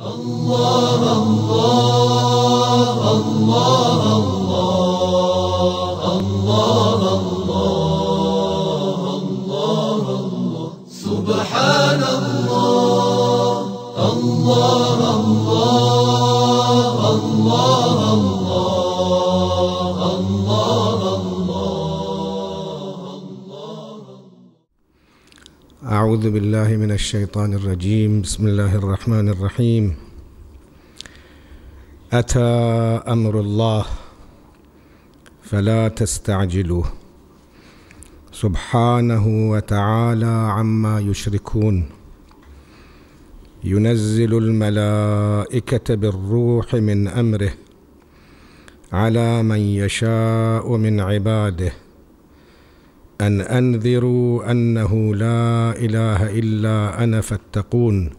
الله الله الله الله الله الله الله سبحان الله الله الله أعوذ بالله من الشيطان الرجيم بسم الله الرحمن الرحيم أتى أمر الله فلا تستعجلوه سبحانه وتعالى عما يشركون ينزل الملائكة بالروح من أمره على من يشاء من عباده أن أنذروا أنه لا إله إلا أنا فاتقون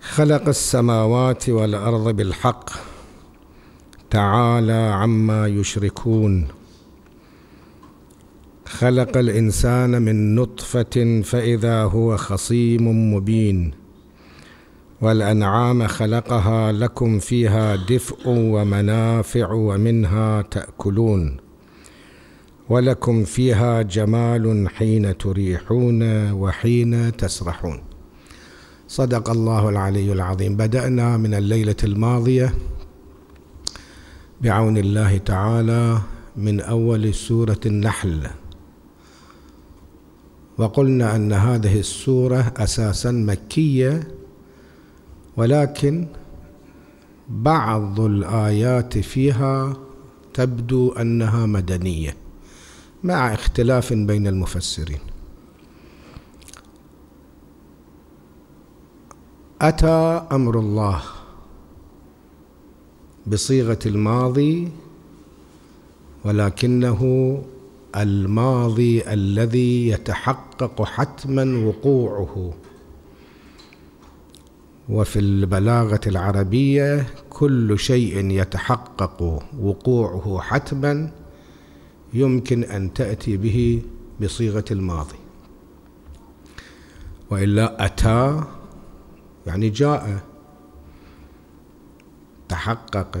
خلق السماوات والأرض بالحق تعالى عما يشركون خلق الإنسان من نطفة فإذا هو خصيم مبين والأنعام خلقها لكم فيها دفء ومنافع ومنها تأكلون ولكم فيها جمال حين تريحون وحين تسرحون صدق الله العلي العظيم بدأنا من الليلة الماضية بعون الله تعالى من أول سورة النحل وقلنا أن هذه السورة أساسا مكية ولكن بعض الآيات فيها تبدو أنها مدنية مع اختلاف بين المفسرين أتى أمر الله بصيغة الماضي ولكنه الماضي الذي يتحقق حتما وقوعه وفي البلاغة العربية كل شيء يتحقق وقوعه حتما يمكن أن تأتي به بصيغة الماضي وإلا أتى يعني جاء تحقق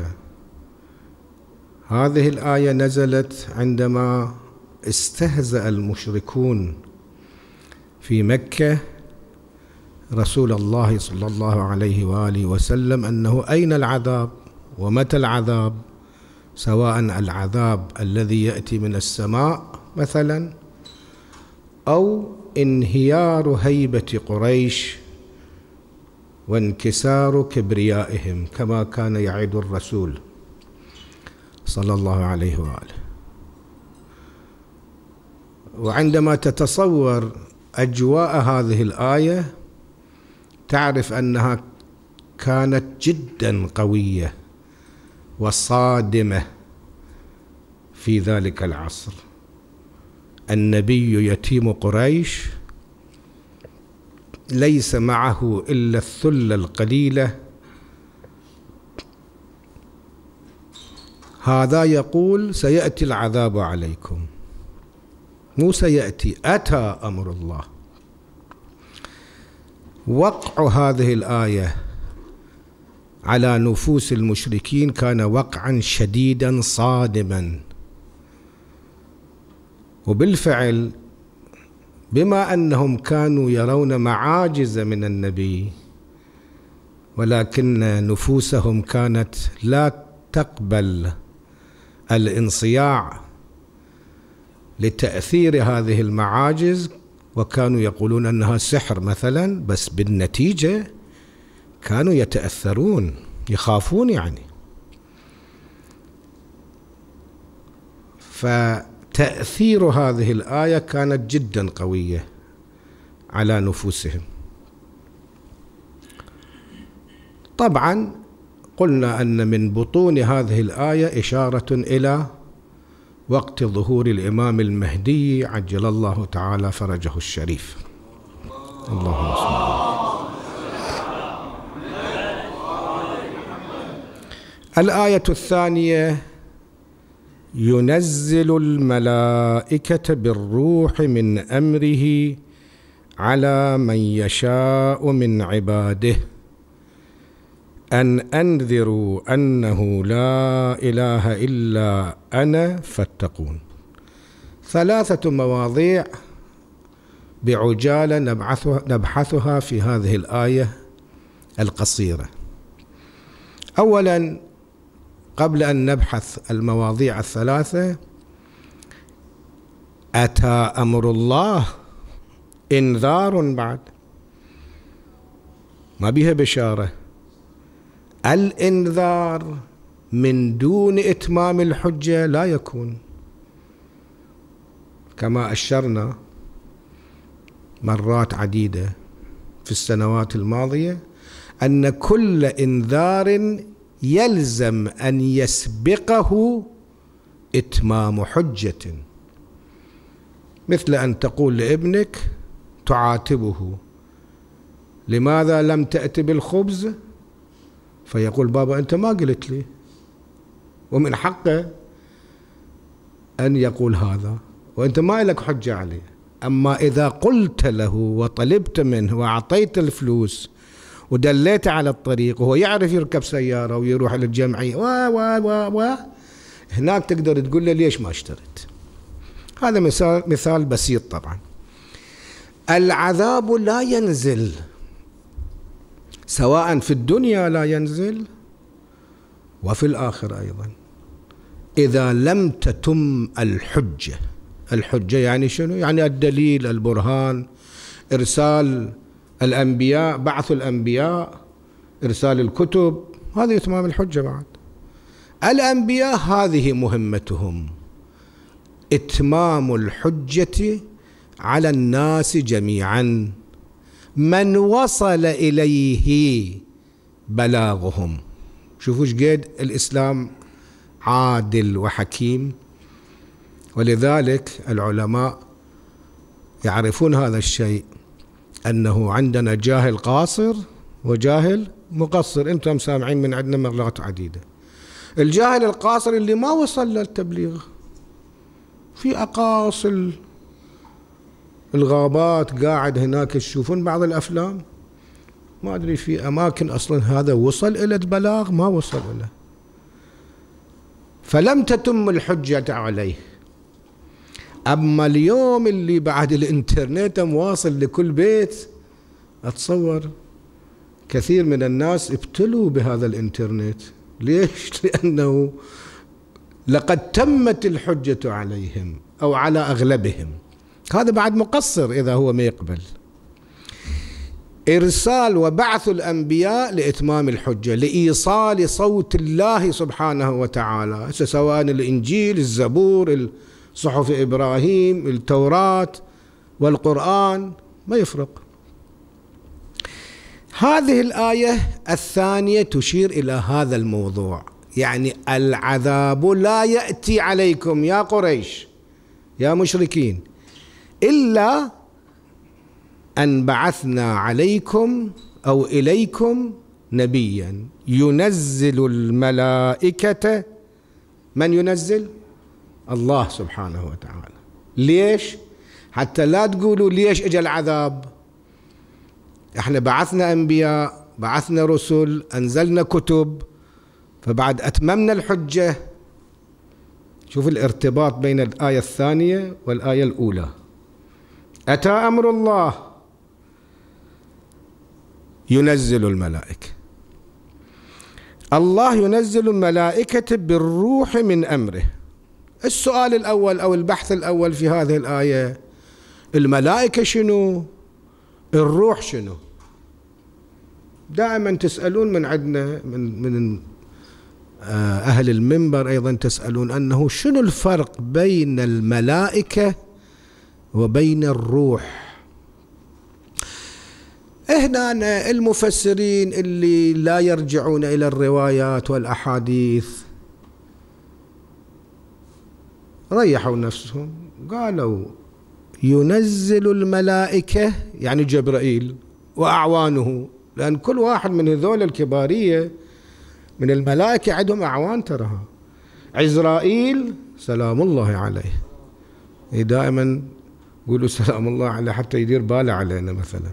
هذه الآية نزلت عندما استهزأ المشركون في مكة رسول الله صلى الله عليه وآله وسلم أنه أين العذاب ومتى العذاب سواء العذاب الذي ياتي من السماء مثلا او انهيار هيبه قريش وانكسار كبريائهم كما كان يعد الرسول صلى الله عليه واله وعندما تتصور اجواء هذه الايه تعرف انها كانت جدا قويه وصادمه في ذلك العصر النبي يتيم قريش ليس معه الا الثله القليله هذا يقول سياتي العذاب عليكم مو سياتي اتى امر الله وقع هذه الايه على نفوس المشركين كان وقعا شديدا صادما وبالفعل بما انهم كانوا يرون معاجز من النبي ولكن نفوسهم كانت لا تقبل الانصياع لتاثير هذه المعاجز وكانوا يقولون انها سحر مثلا بس بالنتيجه كانوا يتأثرون يخافون يعني فتأثير هذه الآية كانت جدا قوية على نفوسهم طبعا قلنا أن من بطون هذه الآية إشارة إلى وقت ظهور الإمام المهدي عجل الله تعالى فرجه الشريف اللهم صل الآية الثانية ينزل الملائكة بالروح من أمره على من يشاء من عباده أن أنذروا أنه لا إله إلا أنا فاتقون ثلاثة مواضيع بعجالة نبعثها, نبحثها في هذه الآية القصيرة أولا قبل أن نبحث المواضيع الثلاثة أتى أمر الله إنذار بعد ما بيها بشارة الإنذار من دون إتمام الحجة لا يكون كما أشرنا مرات عديدة في السنوات الماضية أن كل إنذار يلزم ان يسبقه اتمام حجه مثل ان تقول لابنك تعاتبه لماذا لم تأتي بالخبز فيقول بابا أنت ما قلت لي ومن حقه أن يقول هذا وأنت ما لك حجة عليه أما إذا قلت له وطلبت منه وأعطيت الفلوس ودليته على الطريق وهو يعرف يركب سياره ويروح للجمعيه و و و و هناك تقدر تقول له ليش ما اشتريت هذا مثال مثال بسيط طبعا العذاب لا ينزل سواء في الدنيا لا ينزل وفي الآخرة أيضا إذا لم تتم الحجة الحجة يعني شنو؟ يعني الدليل البرهان إرسال الأنبياء بعث الأنبياء إرسال الكتب هذه إتمام الحجة بعد الأنبياء هذه مهمتهم إتمام الحجة على الناس جميعا من وصل إليه بلاغهم شوفوا قد الإسلام عادل وحكيم ولذلك العلماء يعرفون هذا الشيء أنه عندنا جاهل قاصر وجاهل مقصر أنتم سامعين من عندنا مرات عديدة الجاهل القاصر اللي ما وصل للتبليغ في أقاصي الغابات قاعد هناك تشوفون بعض الأفلام ما أدري في أماكن أصلا هذا وصل إلى بلاغ ما وصل إلى فلم تتم الحجة عليه أما اليوم اللي بعد الإنترنت مواصل لكل بيت أتصور كثير من الناس ابتلوا بهذا الإنترنت ليش؟ لأنه لقد تمت الحجة عليهم أو على أغلبهم هذا بعد مقصر إذا هو ما يقبل إرسال وبعث الأنبياء لإتمام الحجة لإيصال صوت الله سبحانه وتعالى سواء الإنجيل الزبور صحف إبراهيم التوراة والقرآن ما يفرق هذه الآية الثانية تشير إلى هذا الموضوع يعني العذاب لا يأتي عليكم يا قريش يا مشركين إلا أن بعثنا عليكم أو إليكم نبيا ينزل الملائكة من ينزل؟ الله سبحانه وتعالى ليش حتى لا تقولوا ليش اجى العذاب احنا بعثنا انبياء بعثنا رسل انزلنا كتب فبعد اتممنا الحجه شوف الارتباط بين الايه الثانيه والايه الاولى اتى امر الله ينزل الملائكه الله ينزل الملائكه بالروح من امره السؤال الأول أو البحث الأول في هذه الآية الملائكة شنو الروح شنو دائما تسألون من عندنا من, من آه، أهل المنبر أيضا تسألون أنه شنو الفرق بين الملائكة وبين الروح هنا المفسرين اللي لا يرجعون إلى الروايات والأحاديث ريحوا نفسهم قالوا ينزل الملائكة يعني جبرائيل وأعوانه لأن كل واحد من هذول الكبارية من الملائكة عندهم أعوان ترها عزرائيل سلام الله عليه إيه دائما قولوا سلام الله عليه حتى يدير باله علينا مثلا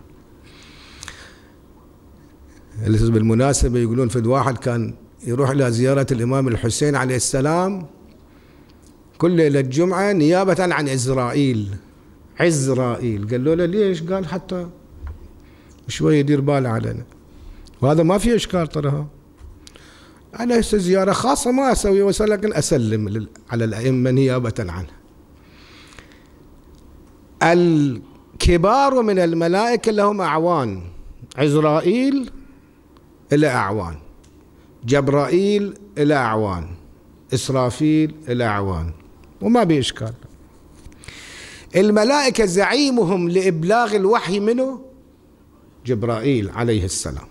بالمناسبة يقولون في واحد كان يروح إلى زيارة الإمام الحسين عليه السلام كل ليلة الجمعة نيابة عن عزرائيل عزرائيل قالوا له ليش قال حتى شوية يدير باله علينا وهذا ما في إشكال ترى أنا هسه زيارة خاصة ما اسوي ولكن لكن أسلم على الأئمة نيابة عنه الكبار من الملائكة لهم أعوان عزرائيل إلى أعوان جبرائيل إلى أعوان إسرافيل إلى أعوان وما بإشكال الملائكة زعيمهم لإبلاغ الوحي منه جبرائيل عليه السلام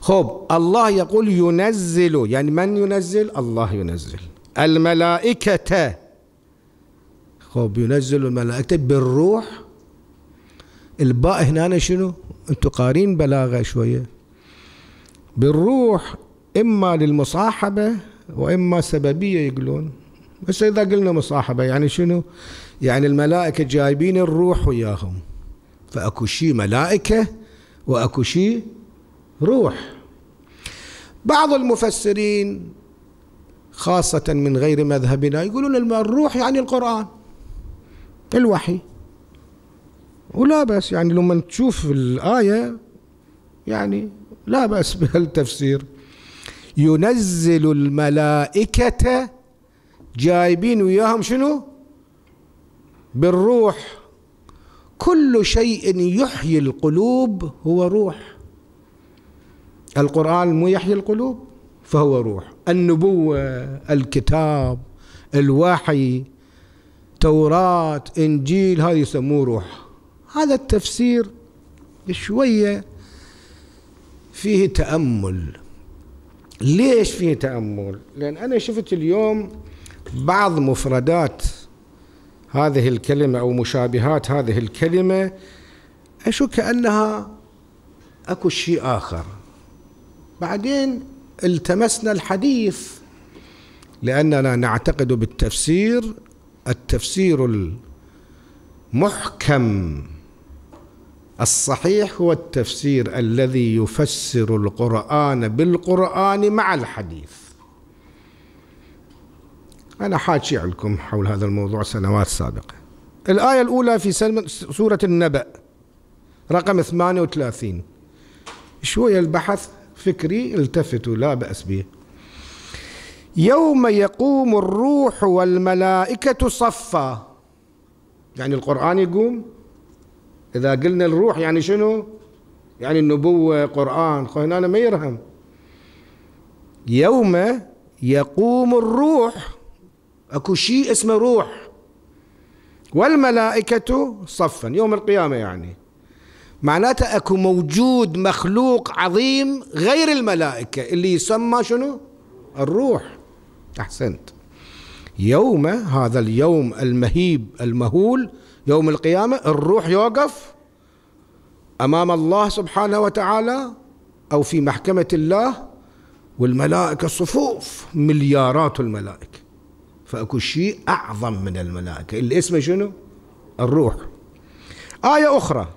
خب الله يقول ينزل يعني من ينزل الله ينزل الملائكة خب ينزل الملائكة بالروح الباء هنا شنو انتوا قارين بلاغة شوية بالروح إما للمصاحبة وإما سببية يقولون بس إذا قلنا مصاحبة يعني شنو يعني الملائكة جايبين الروح وياهم فأكو شيء ملائكة وأكو شيء روح بعض المفسرين خاصة من غير مذهبنا يقولون الروح يعني القرآن الوحي ولا بس يعني لما تشوف الآية يعني لا بأس بهالتفسير ينزل الملائكة جايبين وياهم شنو بالروح كل شيء يحيي القلوب هو روح القرآن مو يحيي القلوب فهو روح النبوة الكتاب الوحي توراة إنجيل هذا يسموه روح هذا التفسير شوية فيه تأمل ليش فيه تأمل لأن أنا شفت اليوم بعض مفردات هذه الكلمة أو مشابهات هذه الكلمة أشك أنها أكو شيء آخر بعدين التمسنا الحديث لأننا نعتقد بالتفسير التفسير المحكم الصحيح هو التفسير الذي يفسر القرآن بالقرآن مع الحديث أنا حاكي عندكم حول هذا الموضوع سنوات سابقة الآية الأولى في سورة النبأ رقم 38 شوية البحث فكري التفتوا لا بأس به يوم يقوم الروح والملائكة صفا يعني القرآن يقوم إذا قلنا الروح يعني شنو يعني النبوة قرآن هنا ما يرهم يوم يقوم الروح اكو شيء اسمه روح والملائكة صفا يوم القيامة يعني معناته اكو موجود مخلوق عظيم غير الملائكة اللي يسمى شنو الروح احسنت يوم هذا اليوم المهيب المهول يوم القيامة الروح يوقف أمام الله سبحانه وتعالى أو في محكمة الله والملائكة صفوف مليارات الملائكة فاكو شيء اعظم من الملائكه اللي اسمه شنو؟ الروح. ايه اخرى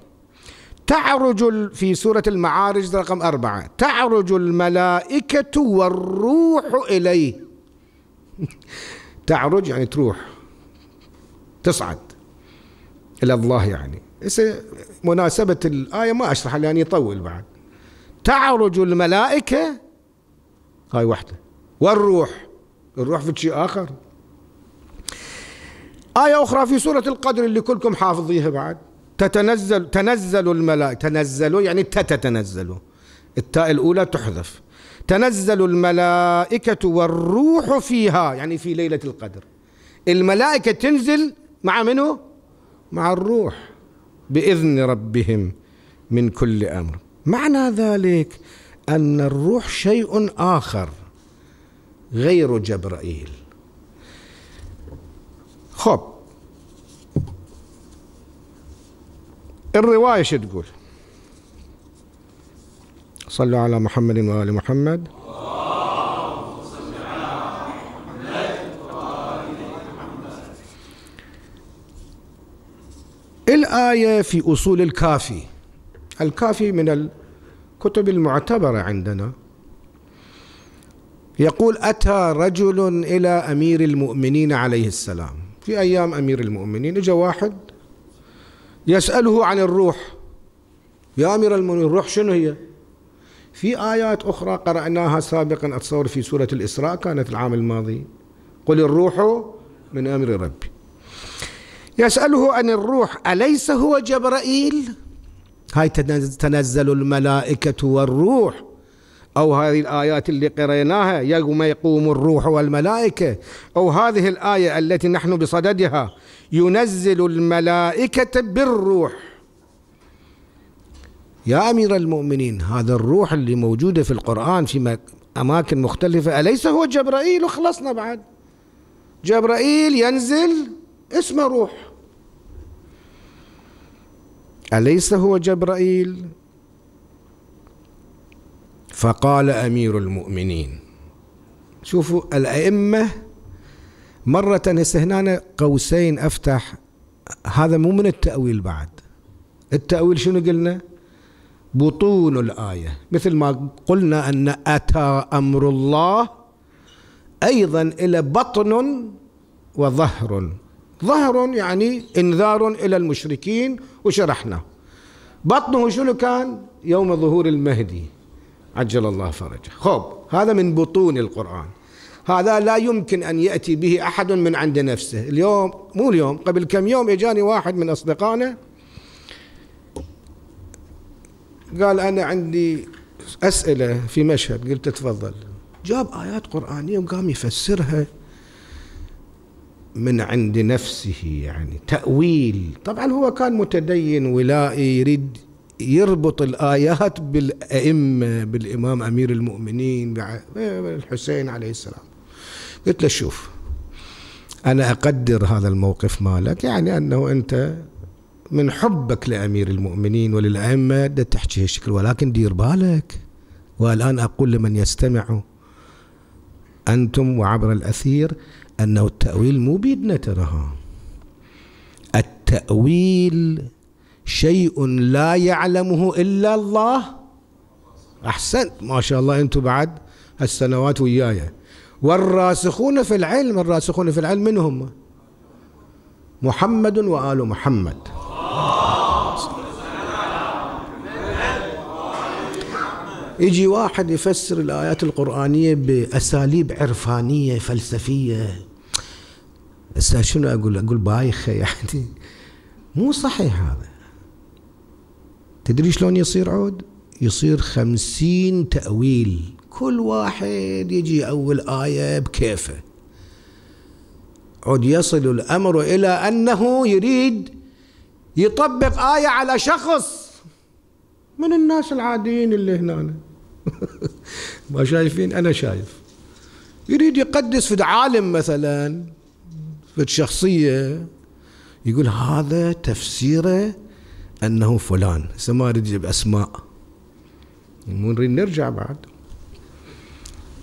تعرج في سوره المعارج رقم اربعه تعرج الملائكه والروح اليه. تعرج يعني تروح تصعد الى الله يعني. مناسبه الايه ما اشرحها لان يعني يطول بعد. تعرج الملائكه هاي واحده والروح الروح في شيء اخر آية أخرى في سورة القدر اللي كلكم حافظيها بعد تتنزل تنزل الملائكة تنزلوا يعني تتنزلوا التاء الأولى تحذف تنزل الملائكة والروح فيها يعني في ليلة القدر الملائكة تنزل مع منه مع الروح بإذن ربهم من كل أمر معنى ذلك أن الروح شيء آخر غير جبرائيل خب الرواية شو تقول صلوا على محمد وآل محمد الآية في أصول الكافي الكافي من الكتب المعتبرة عندنا يقول أتى رجل إلى أمير المؤمنين عليه السلام في أيام أمير المؤمنين إجا واحد يسأله عن الروح يا أمير المؤمنين الروح شنو هي في آيات أخرى قرأناها سابقا أتصور في سورة الإسراء كانت العام الماضي قل الروح من أمر ربي يسأله عن الروح أليس هو جبرائيل هاي تنزل الملائكة والروح أو هذه الآيات اللي قريناها يوم يقوم الروح والملائكة أو هذه الآية التي نحن بصددها ينزل الملائكة بالروح يا أمير المؤمنين هذا الروح اللي موجودة في القرآن في أماكن مختلفة أليس هو جبرائيل وخلصنا بعد جبرائيل ينزل اسمه روح أليس هو جبرائيل فقال امير المؤمنين شوفوا الائمه مره هسه قوسين افتح هذا مو من التاويل بعد التاويل شنو قلنا بطون الايه مثل ما قلنا ان اتى امر الله ايضا الى بطن وظهر ظهر يعني انذار الى المشركين وشرحنا بطنه شنو كان يوم ظهور المهدي عجل الله فرجه خب هذا من بطون القرآن هذا لا يمكن أن يأتي به أحد من عند نفسه اليوم مو اليوم قبل كم يوم إجاني واحد من أصدقائنا قال أنا عندي أسئلة في مشهد قلت تفضل جاب آيات قرآنية وقام يفسرها من عند نفسه يعني تأويل طبعا هو كان متدين ولائي يريد يربط الآيات بالأئمة بالإمام أمير المؤمنين بالحسين عليه السلام قلت له شوف أنا أقدر هذا الموقف مالك يعني أنه أنت من حبك لأمير المؤمنين وللأئمة دا تحكي هالشكل ولكن دير بالك والآن أقول لمن يستمع أنتم وعبر الأثير أنه التأويل مو بيدنا تراها التأويل شيء لا يعلمه إلا الله أحسنت ما شاء الله أنتم بعد هالسنوات وياي والراسخون في العلم الراسخون في العلم من هم محمد وآل محمد يجي واحد يفسر الآيات القرآنية بأساليب عرفانية فلسفية هسه شنو أقول أقول بايخة يعني مو صحيح هذا تدري شلون يصير عود يصير خمسين تأويل كل واحد يجي أول آية بكيفه عود يصل الأمر إلى أنه يريد يطبق آية على شخص من الناس العاديين اللي هنا ما شايفين أنا شايف يريد يقدس في عالم مثلا في شخصية يقول هذا تفسيره أنه فلان هسه ما أريد أجيب أسماء مو نريد نرجع بعد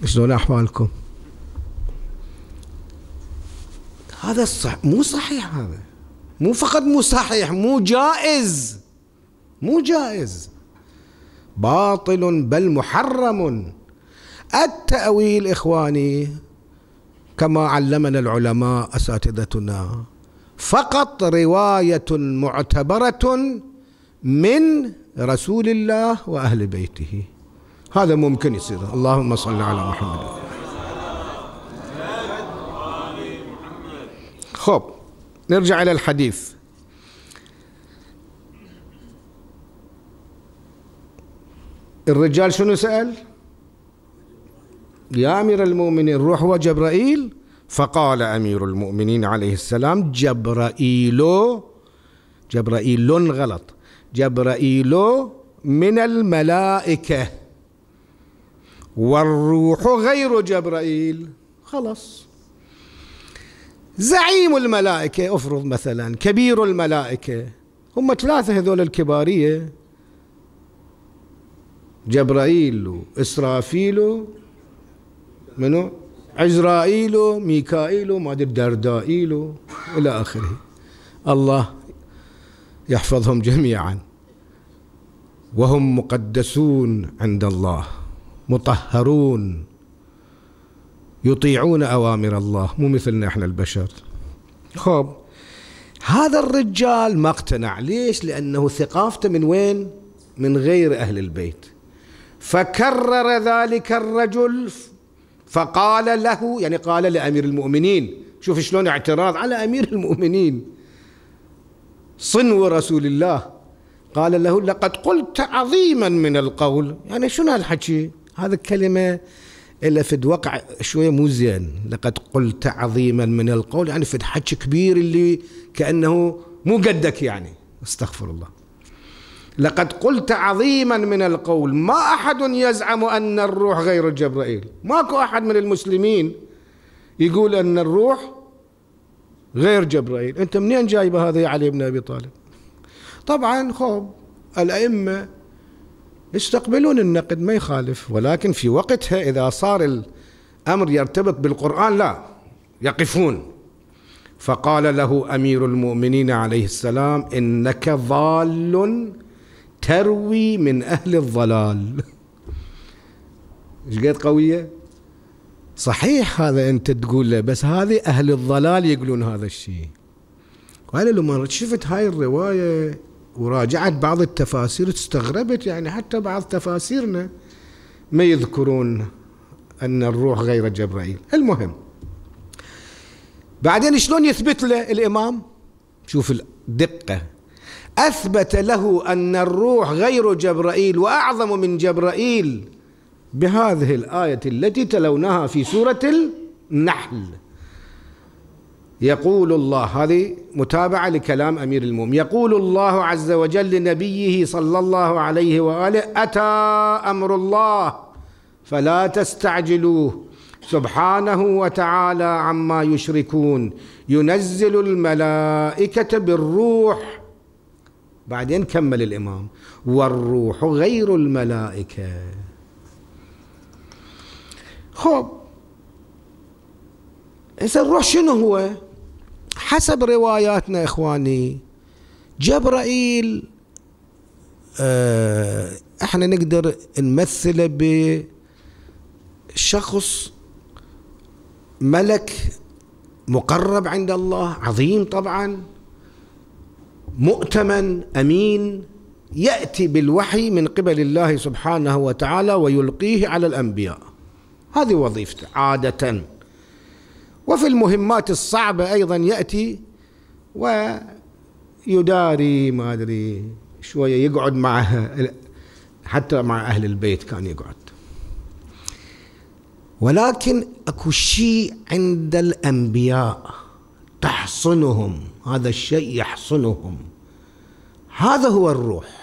شلون أحوالكم هذا الصح مو صحيح هذا مو فقط مو صحيح مو جائز مو جائز باطل بل محرم التأويل إخواني كما علمنا العلماء أساتذتنا فقط رواية معتبرة من رسول الله وأهل بيته هذا ممكن يصير اللهم صل على محمد خب نرجع إلى الحديث الرجال شنو سأل يا أمير المؤمنين روح وجبرائيل فقال أمير المؤمنين عليه السلام جبرائيل جبرائيل غلط جبرائيل من الملائكة والروح غير جبرائيل خلاص زعيم الملائكة افرض مثلا كبير الملائكة هم ثلاثة هذول الكبارية جبرائيل إسرافيل منو عزرائيل ميكائيل ما أدري دردائيل إلى آخره الله يحفظهم جميعا وهم مقدسون عند الله مطهرون يطيعون اوامر الله مو مثلنا احنا البشر خب هذا الرجال ما اقتنع ليش لانه ثقافته من وين من غير اهل البيت فكرر ذلك الرجل فقال له يعني قال لامير المؤمنين شوف شلون اعتراض على امير المؤمنين صنو رسول الله قال له لقد قلت عظيما من القول يعني شنو هالحكي هذا الكلمة إلا في الواقع شوية مو زين لقد قلت عظيما من القول يعني في حكي كبير اللي كأنه مو قدك يعني استغفر الله لقد قلت عظيما من القول ما أحد يزعم أن الروح غير جبرائيل ماكو أحد من المسلمين يقول أن الروح غير جبرائيل أنت منين جايبة هذا يا علي بن أبي طالب طبعا خوب الأئمة يستقبلون النقد ما يخالف ولكن في وقتها إذا صار الأمر يرتبط بالقرآن لا يقفون فقال له أمير المؤمنين عليه السلام إنك ضال تروي من أهل الضلال ايش قد قوية صحيح هذا انت تقول له بس هذه اهل الضلال يقولون هذا الشيء وانا لما شفت هاي الروايه وراجعت بعض التفاسير استغربت يعني حتى بعض تفاسيرنا ما يذكرون ان الروح غير جبرائيل المهم بعدين شلون يثبت له الامام شوف الدقه اثبت له ان الروح غير جبرائيل واعظم من جبرائيل بهذه الآية التي تلوناها في سورة النحل يقول الله هذه متابعة لكلام أمير المؤمنين يقول الله عز وجل لنبيه صلى الله عليه وآله أتى أمر الله فلا تستعجلوه سبحانه وتعالى عما يشركون ينزل الملائكة بالروح بعدين كمل الإمام والروح غير الملائكة خب إذا الروح شنو هو حسب رواياتنا إخواني جبرائيل آه احنا نقدر نمثله بشخص ملك مقرب عند الله عظيم طبعا مؤتمن امين ياتي بالوحي من قبل الله سبحانه وتعالى ويلقيه على الانبياء هذه وظيفته عادة وفي المهمات الصعبة أيضا يأتي ويداري ما أدري شوية يقعد مع حتى مع أهل البيت كان يقعد ولكن اكو شيء عند الانبياء تحصنهم هذا الشيء يحصنهم هذا هو الروح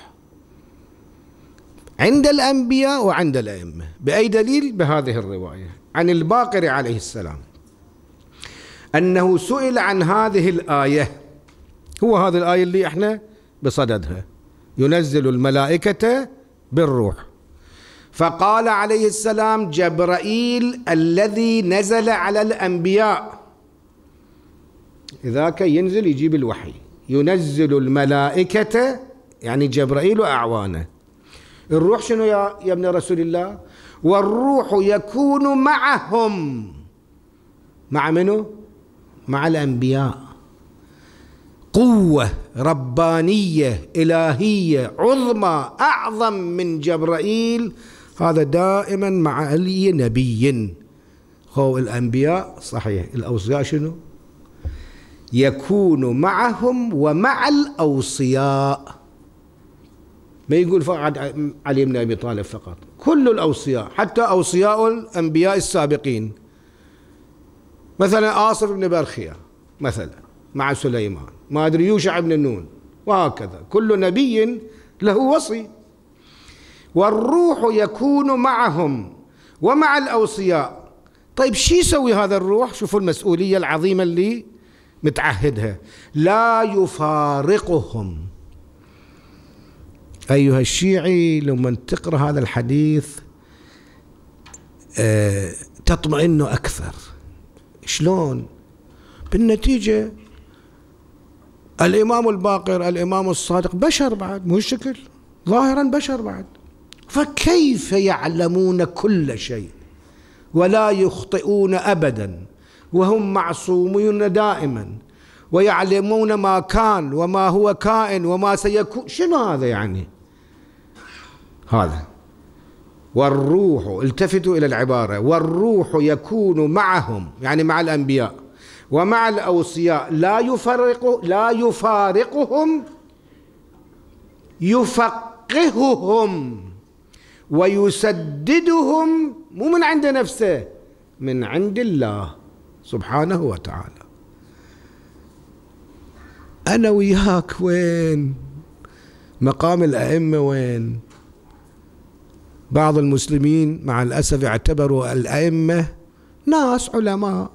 عند الأنبياء وعند الأئمة بأي دليل بهذه الرواية عن الباقر عليه السلام أنه سئل عن هذه الآية هو هذه الآية اللي احنا بصددها ينزل الملائكة بالروح فقال عليه السلام جبرائيل الذي نزل على الأنبياء ذاك ينزل يجيب الوحي ينزل الملائكة يعني جبرائيل وأعوانه الروح شنو يا يا ابن رسول الله والروح يكون معهم مع منو مع الانبياء قوه ربانيه الهيه عظمى اعظم من جبرائيل هذا دائما مع اي نبي هو الانبياء صحيح الاوصياء شنو يكون معهم ومع الاوصياء ما يقول فقط علي بن ابي طالب فقط كل الاوصياء حتى اوصياء الانبياء السابقين مثلا آصف بن برخية مثلا مع سليمان ما أدري يوشع بن نون وهكذا كل نبي له وصي والروح يكون معهم ومع الأوصياء طيب شو يسوي هذا الروح شوفوا المسؤولية العظيمة اللي متعهدها لا يفارقهم أيها الشيعي لما تقرأ هذا الحديث آه، تطمئن أكثر شلون بالنتيجة الإمام الباقر الإمام الصادق بشر بعد مو الشكل ظاهرا بشر بعد فكيف يعلمون كل شيء ولا يخطئون أبدا وهم معصومون دائما ويعلمون ما كان وما هو كائن وما سيكون شنو هذا يعني هذا والروح التفتوا إلى العبارة والروح يكون معهم يعني مع الأنبياء ومع الأوصياء لا يفرق لا يفارقهم يفقههم ويسددهم مو من عند نفسه من عند الله سبحانه وتعالى أنا وياك وين مقام الأئمة وين بعض المسلمين مع الأسف اعتبروا الأئمة ناس علماء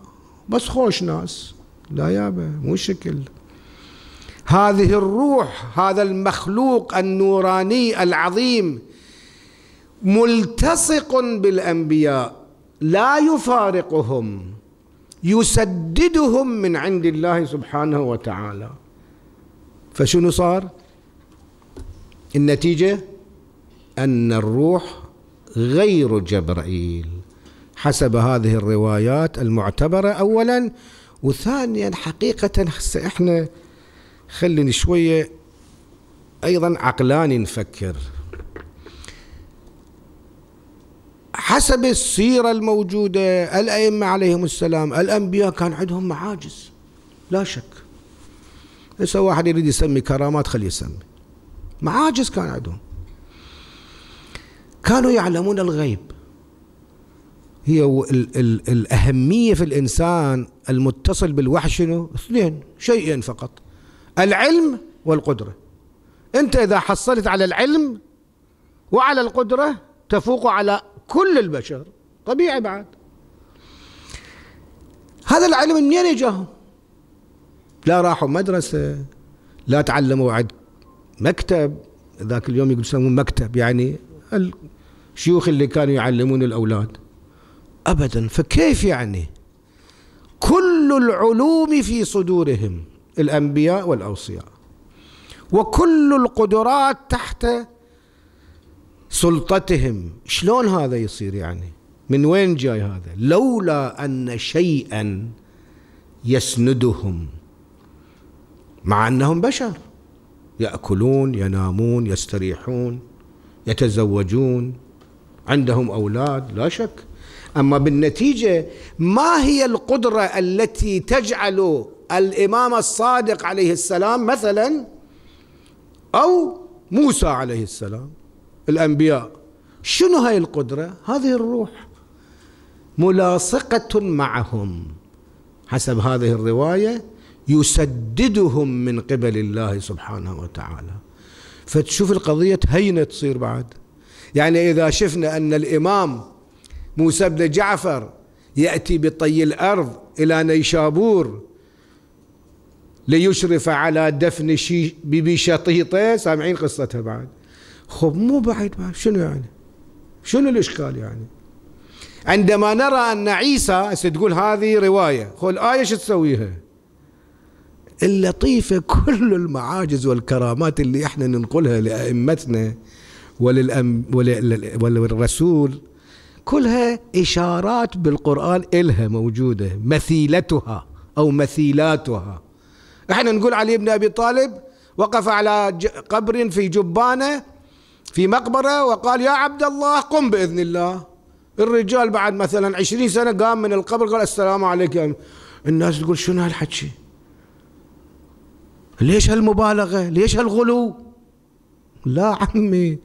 بس خوش ناس لا يابا مو شكل هذه الروح هذا المخلوق النوراني العظيم ملتصق بالأنبياء لا يفارقهم يسددهم من عند الله سبحانه وتعالى فشنو صار النتيجه ان الروح غير جبرائيل حسب هذه الروايات المعتبرة أولا وثانيا حقيقة احنا خلينا شوية أيضا عقلاني نفكر حسب السيرة الموجودة الأئمة عليهم السلام الأنبياء كان عندهم معاجز لا شك هسه واحد يريد يسمي كرامات خليه يسمي معاجز كان عندهم كانوا يعلمون الغيب هي الـ الـ الأهمية في الإنسان المتصل بالوحي شنو اثنين شيئين فقط العلم والقدرة أنت إذا حصلت على العلم وعلى القدرة تفوق على كل البشر طبيعي بعد هذا العلم منين اجاهم؟ لا راحوا مدرسة لا تعلموا عند مكتب ذاك اليوم يقول يسمون مكتب يعني شيوخ اللي كانوا يعلمون الأولاد أبدا فكيف يعني كل العلوم في صدورهم الأنبياء والأوصياء وكل القدرات تحت سلطتهم شلون هذا يصير يعني من وين جاي هذا لولا أن شيئا يسندهم مع أنهم بشر يأكلون ينامون يستريحون يتزوجون عندهم أولاد لا شك أما بالنتيجة ما هي القدرة التي تجعل الإمام الصادق عليه السلام مثلا أو موسى عليه السلام الأنبياء شنو هاي القدرة هذه الروح ملاصقة معهم حسب هذه الرواية يسددهم من قبل الله سبحانه وتعالى فتشوف القضية هينة تصير بعد يعني إذا شفنا أن الإمام موسى بن جعفر يأتي بطي الأرض إلى نيشابور ليشرف على دفن بيبي شطيطة سامعين قصتها بعد خب مو بعيد شنو يعني شنو الإشكال يعني عندما نرى أن عيسى ستقول هذه رواية خو الآية شو تسويها اللطيفة كل المعاجز والكرامات اللي احنا ننقلها لأئمتنا وللأم وللرسول كلها إشارات بالقرآن إلها موجودة مثيلتها أو مثيلاتها احنا نقول علي بن أبي طالب وقف على قبر في جبانة في مقبرة وقال يا عبد الله قم بإذن الله الرجال بعد مثلا عشرين سنة قام من القبر قال السلام عليكم الناس تقول شنو هالحكي ليش هالمبالغة ليش هالغلو لا عمي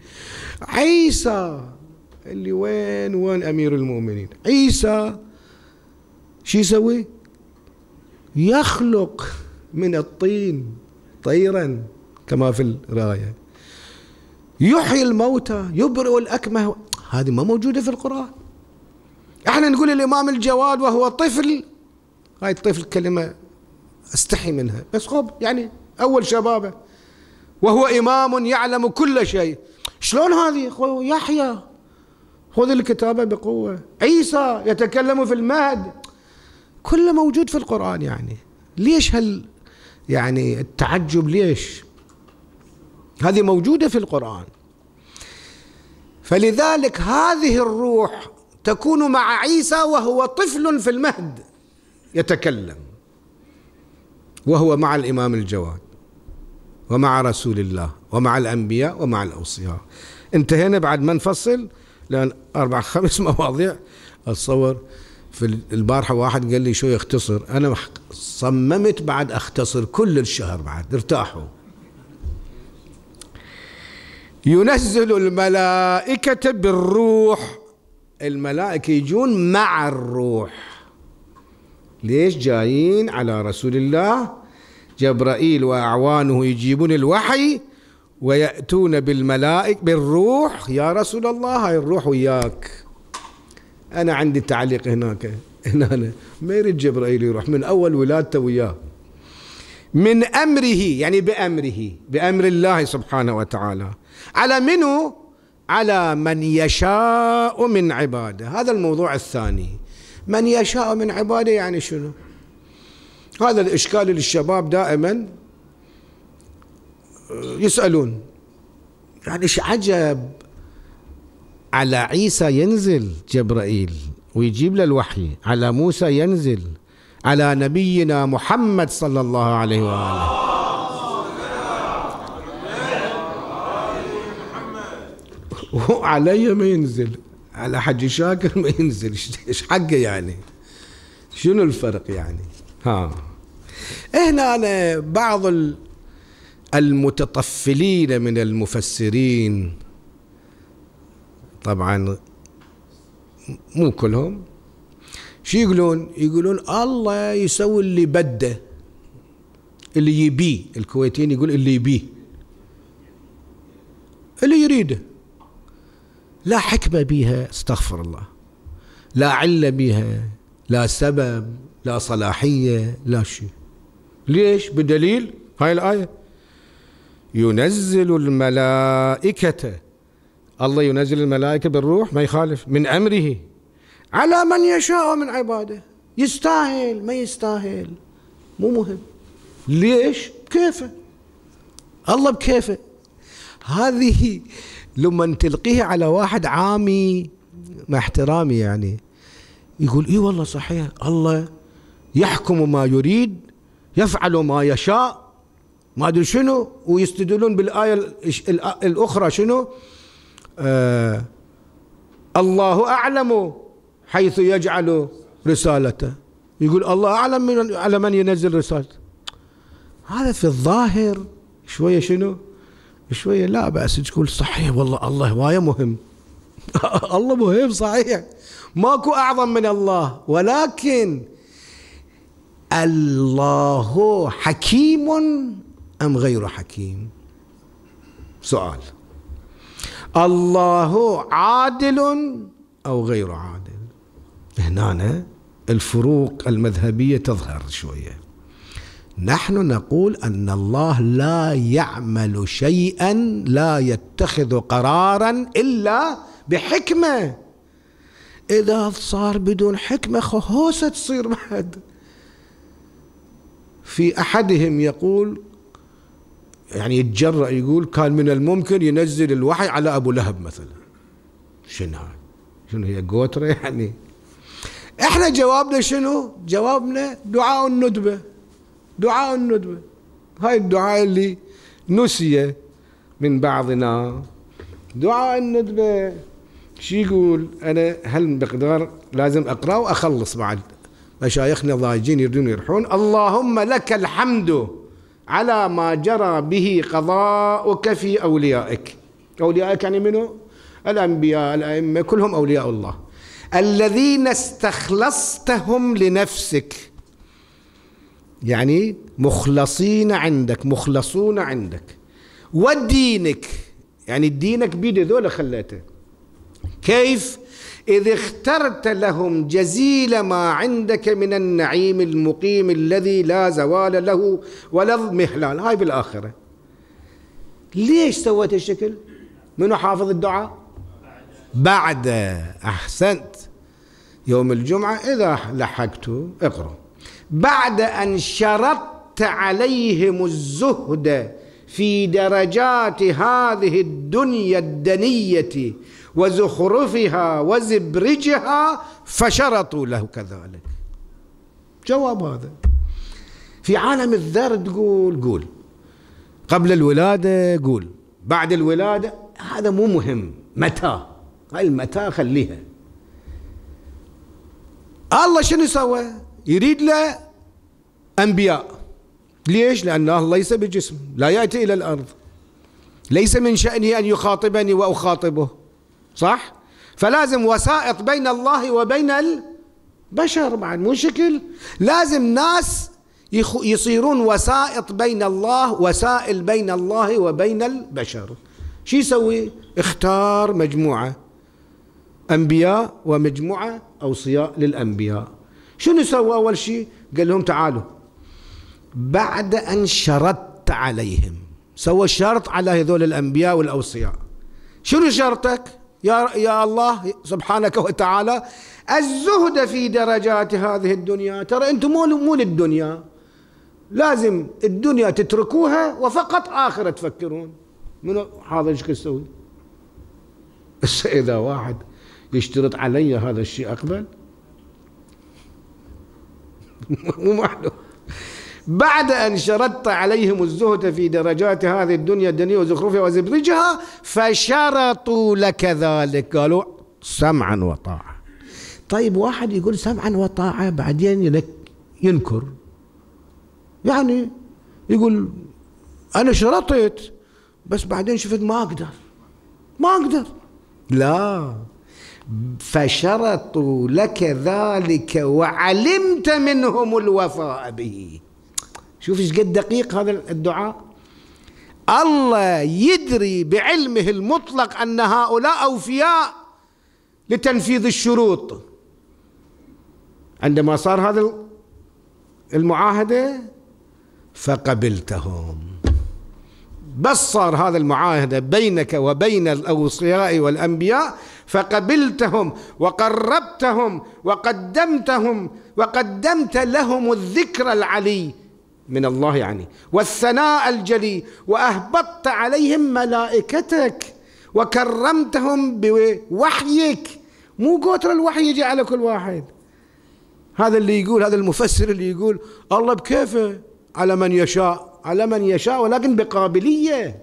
عيسى اللي وين وين امير المؤمنين عيسى شو يسوي يخلق من الطين طيرا كما في الرايه يحيي الموتى يبرئ الاكمه هذه ما موجوده في القران احنا نقول الامام الجواد وهو طفل هاي الطفل كلمه استحي منها بس خب يعني اول شبابه وهو إمام يعلم كل شيء شلون هذه يحيى خذ الكتابة بقوة عيسى يتكلم في المهد كله موجود في القرآن يعني ليش هل يعني التعجب ليش هذه موجودة في القرآن فلذلك هذه الروح تكون مع عيسى وهو طفل في المهد يتكلم وهو مع الإمام الجواد ومع رسول الله ومع الأنبياء ومع الأوصياء انتهينا بعد ما نفصل لأن أربع خمس مواضيع أتصور في البارحة واحد قال لي شو يختصر أنا صممت بعد أختصر كل الشهر بعد ارتاحوا ينزل الملائكة بالروح الملائكة يجون مع الروح ليش جايين على رسول الله جبرائيل وأعوانه يجيبون الوحي ويأتون بالملائك بالروح يا رسول الله هاي الروح وياك أنا عندي تعليق هناك هنا أنا ما يريد جبرائيل يروح من أول ولادته وياه من أمره يعني بأمره بأمر الله سبحانه وتعالى على منه على من يشاء من عباده هذا الموضوع الثاني من يشاء من عباده يعني شنو هذا الإشكال للشباب دائما آه، يسألون يعني ايش عجب على عيسى ينزل جبرائيل ويجيب له الوحي على موسى ينزل على نبينا محمد صلى الله عليه وآله وعلي ما ينزل على حجي شاكر ما ينزل ايش حقه يعني شنو الفرق يعني ها هنا أنا بعض المتطفلين من المفسرين طبعا مو كلهم شو يقولون يقولون الله يسوي اللي بده اللي يبيه الكويتيين يقول اللي يبيه اللي يريده لا حكمة بيها استغفر الله لا علة بيها لا سبب لا صلاحية لا شيء ليش بدليل هاي الآية ينزل الملائكة الله ينزل الملائكة بالروح ما يخالف من أمره على من يشاء من عباده يستاهل ما يستاهل مو مهم ليش بكيفه الله بكيفه هذه لما تلقيها على واحد عامي مع احترامي يعني يقول اي والله صحيح الله يحكم ما يريد يفعل ما يشاء ما ادري شنو ويستدلون بالايه الاخرى شنو آه الله اعلم حيث يجعل رسالته يقول الله اعلم من على من ينزل رسالته هذا في الظاهر شويه شنو شويه لا باس تقول صحيح والله الله هوايه مهم الله مهم صحيح ماكو اعظم من الله ولكن الله حكيم أم غير حكيم سؤال الله عادل أو غير عادل هنا الفروق المذهبية تظهر شوية نحن نقول أن الله لا يعمل شيئا لا يتخذ قرارا إلا بحكمة إذا صار بدون حكمة خهوسة تصير بعد في احدهم يقول يعني يتجرأ يقول كان من الممكن ينزل الوحي على ابو لهب مثلا شنو هاي؟ شنو هي قوتره يعني؟ احنا جوابنا شنو؟ جوابنا دعاء الندبه دعاء الندبه هاي الدعاء اللي نسي من بعضنا دعاء الندبه شو يقول انا هالمقدار لازم اقرا واخلص بعد مشايخنا ضايجين يريدون يرحون اللهم لك الحمد على ما جرى به قضاؤك في أوليائك أوليائك يعني منو؟ الأنبياء الأئمة كلهم أولياء الله الذين استخلصتهم لنفسك يعني مخلصين عندك مخلصون عندك ودينك يعني دينك بيد ذولا خليته كيف إذ اخترت لهم جزيل ما عندك من النعيم المقيم الذي لا زوال له ولا اضمحلال هاي بالآخرة ليش سويت الشكل منو حافظ الدعاء بعد أحسنت يوم الجمعة إذا لحقت اقرأ بعد أن شرطت عليهم الزهد في درجات هذه الدنيا الدنيه وزخرفها وزبرجها فشرطوا له كذلك جواب هذا في عالم الذر تقول قول قبل الولادة قول بعد الولادة هذا مو مهم متى هاي المتى خليها الله شنو سوى يريد له أنبياء ليش لأنه ليس بجسم لا يأتي إلى الأرض ليس من شأنه أن يخاطبني وأخاطبه صح فلازم وسائط بين الله وبين البشر بعد مو شكل لازم ناس يصيرون وسائط بين الله وسائل بين الله وبين البشر شو يسوي اختار مجموعة أنبياء ومجموعة أوصياء للأنبياء شنو سوى أول شيء قال لهم تعالوا بعد أن شردت عليهم سوى شرط على هذول الأنبياء والأوصياء شنو شرطك يا يا الله سبحانك وتعالى الزهد في درجات هذه الدنيا ترى انتم مو مو للدنيا لازم الدنيا تتركوها وفقط اخره تفكرون من حاضر ايش تسوي؟ بس اذا واحد يشترط علي هذا الشيء اقبل مو معلوم بعد أن شردت عليهم الزهد في درجات هذه الدنيا الدنيا وزخرفها وزبرجها فشرطوا لك ذلك قالوا سمعا وطاعة طيب واحد يقول سمعا وطاعة بعدين ينكر يعني يقول أنا شرطت بس بعدين شفت ما أقدر ما أقدر لا فشرطوا لك ذلك وعلمت منهم الوفاء به شوف ايش قد دقيق هذا الدعاء الله يدري بعلمه المطلق ان هؤلاء اوفياء لتنفيذ الشروط عندما صار هذا المعاهده فقبلتهم بس صار هذا المعاهده بينك وبين الاوصياء والانبياء فقبلتهم وقربتهم وقدمتهم وقدمت لهم الذكر العلي من الله يعني والثناء الجلي وأهبطت عليهم ملائكتك وكرمتهم بوحيك مو قوتر الوحي يجي على كل واحد هذا اللي يقول هذا المفسر اللي يقول الله بكيفه على من يشاء على من يشاء ولكن بقابليه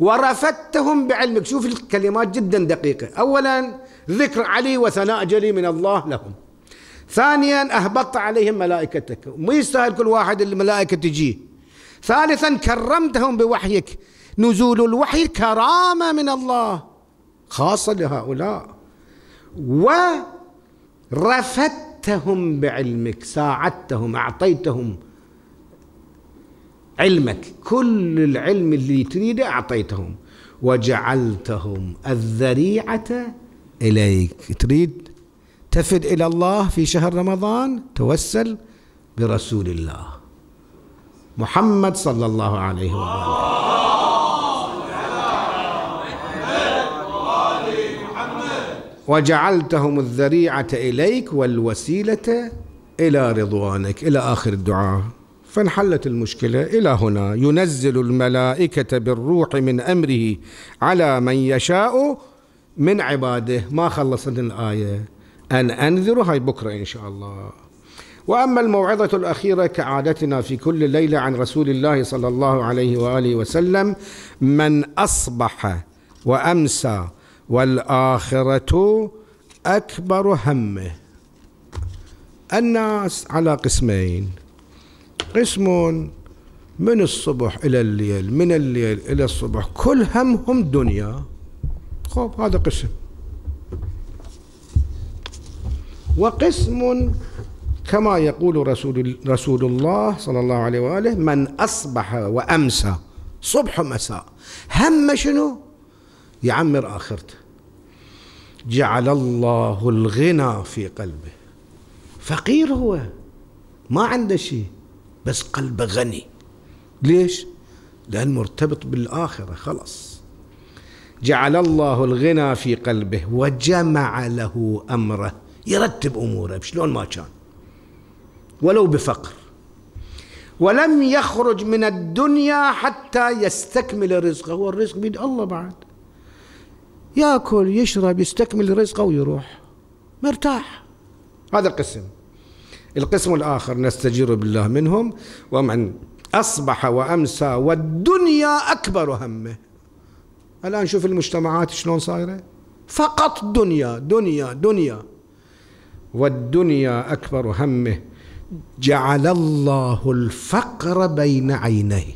ورفدتهم بعلمك شوف الكلمات جدا دقيقه اولا ذكر علي وثناء جلي من الله لهم ثانيا أهبطت عليهم ملائكتك مو يستاهل كل واحد الملائكة تجيه ثالثا كرمتهم بوحيك نزول الوحي كرامة من الله خاصة لهؤلاء ورفدتهم بعلمك ساعدتهم أعطيتهم علمك كل العلم اللي تريده أعطيتهم وجعلتهم الذريعة إليك تريد تفد إلى الله في شهر رمضان توسل برسول الله محمد صلى الله عليه وسلم وجعلتهم الذريعة إليك والوسيلة إلى رضوانك إلى آخر الدعاء فانحلت المشكلة إلى هنا ينزل الملائكة بالروح من أمره على من يشاء من عباده ما خلصت الآية أن أنذر هاي بكرة إن شاء الله وأما الموعظة الأخيرة كعادتنا في كل ليلة عن رسول الله صلى الله عليه وآله وسلم من أصبح وأمسى والآخرة أكبر همه الناس على قسمين قسم من الصبح إلى الليل من الليل إلى الصبح كل همهم دنيا خب هذا قسم وقسم كما يقول رسول, رسول الله صلى الله عليه وآله من أصبح وأمسى صبح ومساء هم شنو يعمر آخرته جعل الله الغنى في قلبه فقير هو ما عنده شيء بس قلبه غني ليش لأن مرتبط بالآخرة خلاص جعل الله الغنى في قلبه وجمع له أمره يرتب اموره شلون ما كان ولو بفقر ولم يخرج من الدنيا حتى يستكمل رزقه هو الرزق بيد الله بعد ياكل يشرب يستكمل رزقه ويروح مرتاح هذا القسم القسم الاخر نستجير بالله منهم ومن اصبح وامسى والدنيا اكبر همه الان شوف المجتمعات شلون صايره فقط دنيا دنيا دنيا والدنيا اكبر همه جعل الله الفقر بين عينيه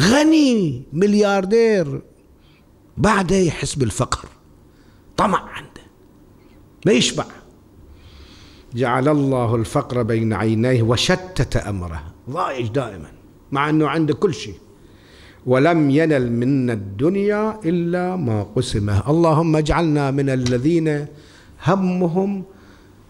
غني ملياردير بعده يحس بالفقر طمع عنده ما يشبع جعل الله الفقر بين عينيه وشتت امره ضايج دائما مع انه عنده كل شيء ولم ينل من الدنيا الا ما قسمه اللهم اجعلنا من الذين همهم